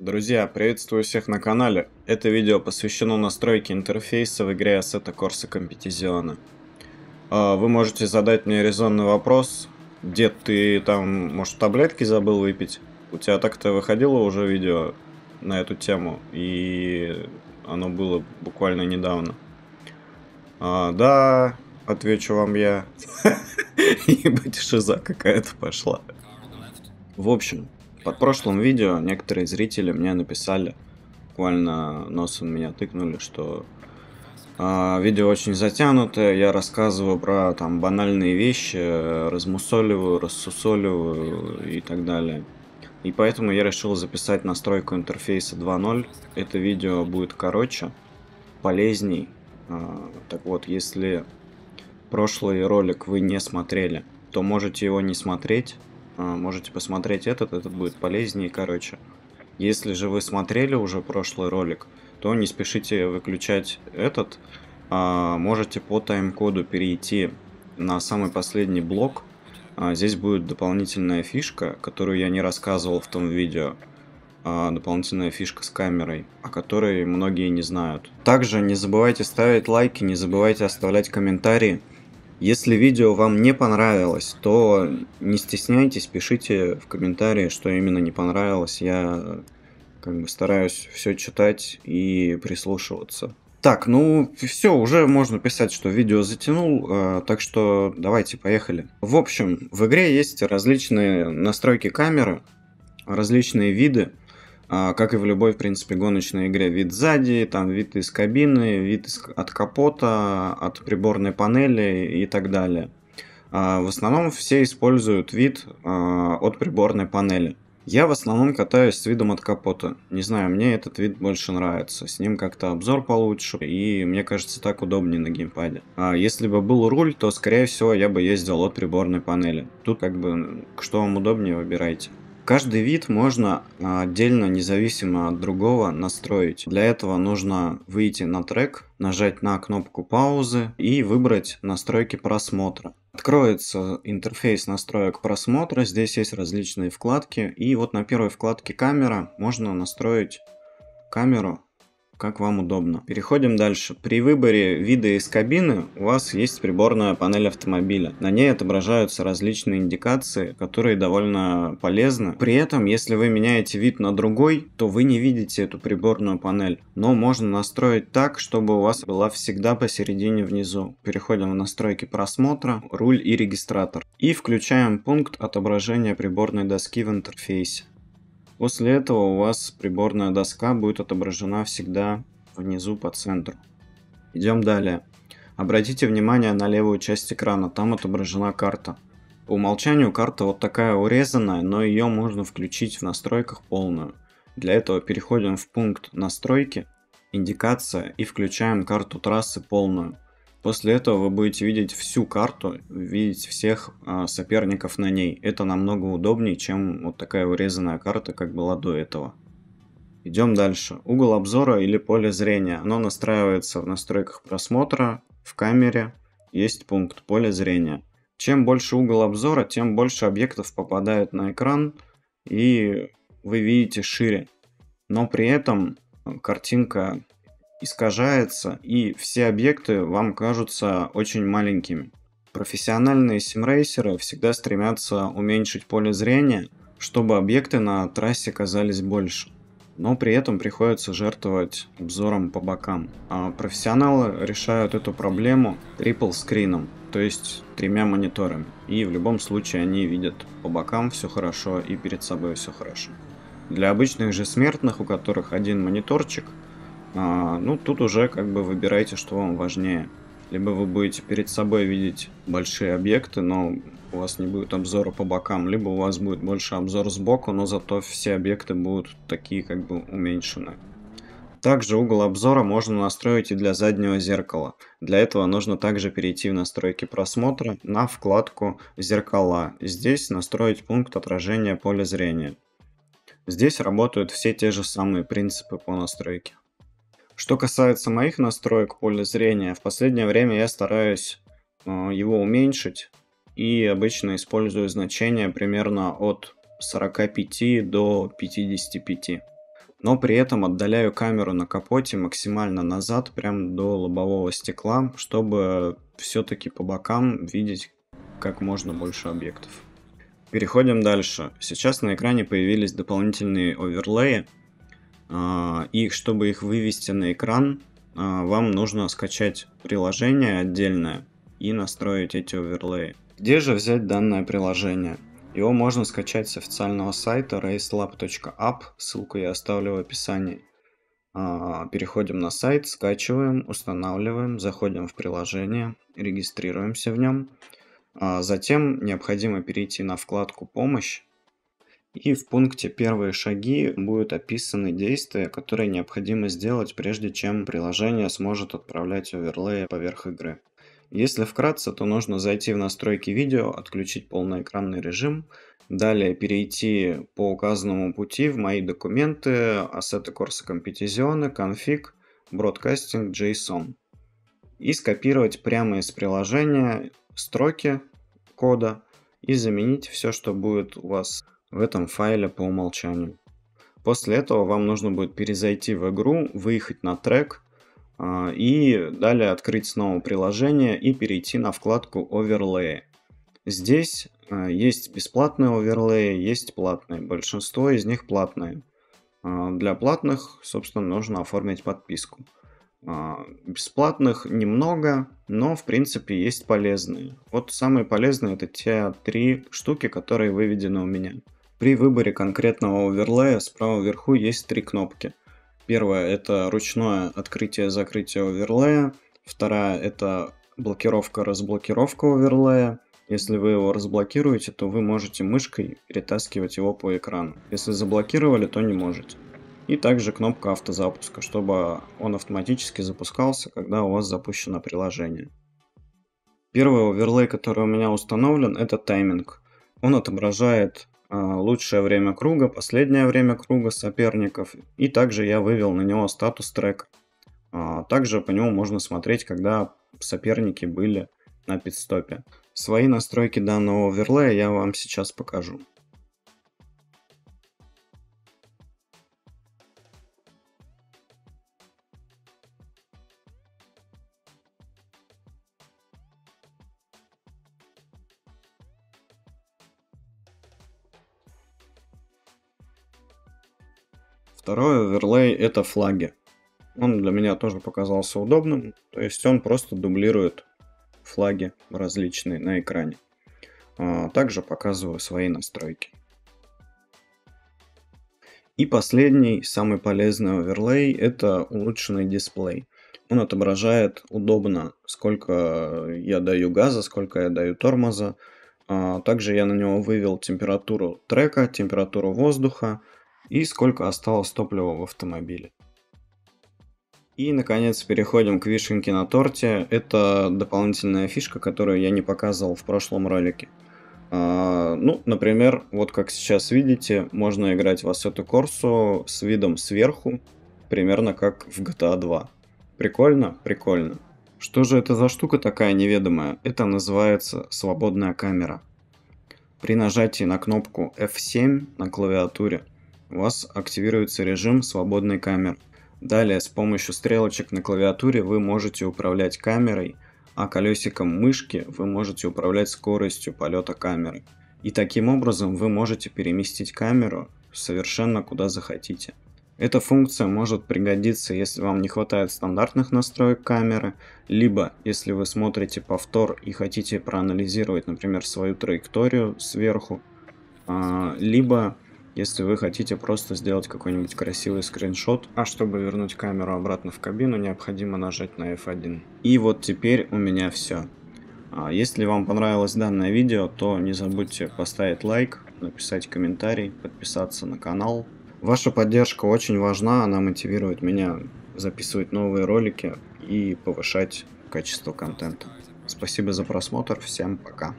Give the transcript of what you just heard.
Друзья, приветствую всех на канале. Это видео посвящено настройке интерфейса в игре Assetto Corsa Competizione. А, вы можете задать мне резонный вопрос. где ты там, может, таблетки забыл выпить? У тебя так-то выходило уже видео на эту тему, и оно было буквально недавно. А, да, отвечу вам я. Ебать, шиза какая-то пошла. В общем, под прошлым видео некоторые зрители мне написали, буквально носом меня тыкнули, что э, видео очень затянутое, я рассказываю про там банальные вещи, размусоливаю, рассусоливаю и так далее. И поэтому я решил записать настройку интерфейса 2.0. Это видео будет короче, полезней. Э, так вот, если прошлый ролик вы не смотрели, то можете его не смотреть, Э, можете посмотреть этот, этот будет полезнее, короче. Если же вы смотрели уже прошлый ролик, то не спешите выключать этот. А можете по тайм-коду перейти на самый последний блок. А здесь будет дополнительная фишка, которую я не рассказывал в том видео. А дополнительная фишка с камерой, о которой многие не знают. Также не забывайте ставить лайки, не забывайте оставлять комментарии. Если видео вам не понравилось, то не стесняйтесь, пишите в комментарии, что именно не понравилось. Я как бы стараюсь все читать и прислушиваться. Так, ну все, уже можно писать, что видео затянул, э, так что давайте поехали. В общем, в игре есть различные настройки камеры, различные виды. А, как и в любой, в принципе, гоночной игре. Вид сзади, там вид из кабины, вид из, от капота, от приборной панели и так далее. А, в основном все используют вид а, от приборной панели. Я в основном катаюсь с видом от капота. Не знаю, мне этот вид больше нравится. С ним как-то обзор получше, и мне кажется, так удобнее на геймпаде. А если бы был руль, то, скорее всего, я бы ездил от приборной панели. Тут как бы, что вам удобнее, выбирайте. Каждый вид можно а, отдельно, независимо от другого, настроить. Для этого нужно выйти на трек, нажать на кнопку паузы и выбрать настройки просмотра. Откроется интерфейс настроек просмотра, здесь есть различные вкладки. И вот на первой вкладке камера можно настроить камеру как вам удобно. Переходим дальше. При выборе вида из кабины у вас есть приборная панель автомобиля. На ней отображаются различные индикации, которые довольно полезны. При этом, если вы меняете вид на другой, то вы не видите эту приборную панель. Но можно настроить так, чтобы у вас была всегда посередине внизу. Переходим в настройки просмотра, руль и регистратор. И включаем пункт отображения приборной доски в интерфейсе. После этого у вас приборная доска будет отображена всегда внизу по центру. Идем далее. Обратите внимание на левую часть экрана, там отображена карта. По умолчанию карта вот такая урезанная, но ее можно включить в настройках полную. Для этого переходим в пункт настройки, индикация и включаем карту трассы полную. После этого вы будете видеть всю карту, видеть всех а, соперников на ней. Это намного удобнее, чем вот такая урезанная карта, как была до этого. Идем дальше. Угол обзора или поле зрения. Оно настраивается в настройках просмотра, в камере. Есть пункт поле зрения. Чем больше угол обзора, тем больше объектов попадает на экран и вы видите шире. Но при этом картинка искажается, и все объекты вам кажутся очень маленькими. Профессиональные симрейсеры всегда стремятся уменьшить поле зрения, чтобы объекты на трассе казались больше но при этом приходится жертвовать обзором по бокам. А профессионалы решают эту проблему triple скрином, то есть тремя мониторами. И в любом случае они видят по бокам все хорошо и перед собой все хорошо. Для обычных же смертных, у которых один мониторчик, а, ну, тут уже как бы выбирайте, что вам важнее. Либо вы будете перед собой видеть большие объекты, но у вас не будет обзора по бокам, либо у вас будет больше обзор сбоку, но зато все объекты будут такие как бы уменьшены. Также угол обзора можно настроить и для заднего зеркала. Для этого нужно также перейти в настройки просмотра на вкладку «Зеркала». Здесь настроить пункт отражения поля зрения. Здесь работают все те же самые принципы по настройке. Что касается моих настроек поля зрения, в последнее время я стараюсь э, его уменьшить и обычно использую значение примерно от 45 до 55. Но при этом отдаляю камеру на капоте максимально назад, прям до лобового стекла, чтобы все-таки по бокам видеть как можно больше объектов. Переходим дальше. Сейчас на экране появились дополнительные оверлеи, а, и чтобы их вывести на экран, а, вам нужно скачать приложение отдельное и настроить эти оверлеи. Где же взять данное приложение? Его можно скачать с официального сайта racelab.app, ссылку я оставлю в описании. А, переходим на сайт, скачиваем, устанавливаем, заходим в приложение, регистрируемся в нем. Затем необходимо перейти на вкладку «Помощь», и в пункте «Первые шаги» будут описаны действия, которые необходимо сделать, прежде чем приложение сможет отправлять оверлеи поверх игры. Если вкратце, то нужно зайти в настройки видео, отключить полноэкранный режим, далее перейти по указанному пути в мои документы, ассеты Corsa Competizione, конфиг, бродкастинг, JSON. И скопировать прямо из приложения строки кода и заменить все, что будет у вас в этом файле по умолчанию. После этого вам нужно будет перезайти в игру, выехать на трек а, и далее открыть снова приложение и перейти на вкладку Overlay. Здесь а, есть бесплатные оверлеи, есть платные. Большинство из них платные. А, для платных, собственно, нужно оформить подписку. Бесплатных немного, но в принципе есть полезные. Вот самые полезные это те три штуки, которые выведены у меня. При выборе конкретного оверлея справа вверху есть три кнопки. Первая – это ручное открытие-закрытие оверлея. Вторая – это блокировка-разблокировка оверлея. Если вы его разблокируете, то вы можете мышкой перетаскивать его по экрану. Если заблокировали, то не можете. И также кнопка автозапуска, чтобы он автоматически запускался, когда у вас запущено приложение. Первый оверлей, который у меня установлен, это тайминг. Он отображает а, лучшее время круга, последнее время круга соперников. И также я вывел на него статус трек. А, также по нему можно смотреть, когда соперники были на пидстопе. Свои настройки данного оверлея я вам сейчас покажу. Второй оверлей это флаги. Он для меня тоже показался удобным, то есть он просто дублирует флаги различные на экране. А, также показываю свои настройки. И последний, самый полезный оверлей – это улучшенный дисплей. Он отображает удобно, сколько я даю газа, сколько я даю тормоза. А, также я на него вывел температуру трека, температуру воздуха, и сколько осталось топлива в автомобиле. И, наконец, переходим к вишенке на торте. Это дополнительная фишка, которую я не показывал в прошлом ролике. А, ну, например, вот как сейчас видите, можно играть в Assetto Corsa с видом сверху, примерно как в GTA 2. Прикольно? Прикольно. Что же это за штука такая неведомая? Это называется свободная камера. При нажатии на кнопку F7 на клавиатуре у вас активируется режим свободной камеры. Далее с помощью стрелочек на клавиатуре вы можете управлять камерой, а колесиком мышки вы можете управлять скоростью полета камеры. И таким образом вы можете переместить камеру совершенно куда захотите. Эта функция может пригодиться, если вам не хватает стандартных настроек камеры, либо если вы смотрите повтор и хотите проанализировать, например, свою траекторию сверху, а, либо если вы хотите просто сделать какой-нибудь красивый скриншот, а чтобы вернуть камеру обратно в кабину, необходимо нажать на F1. И вот теперь у меня все. А, если вам понравилось данное видео, то не забудьте поставить лайк, написать комментарий, подписаться на канал. Ваша поддержка очень важна, она мотивирует меня записывать новые ролики и повышать качество контента. Спасибо за просмотр, всем пока.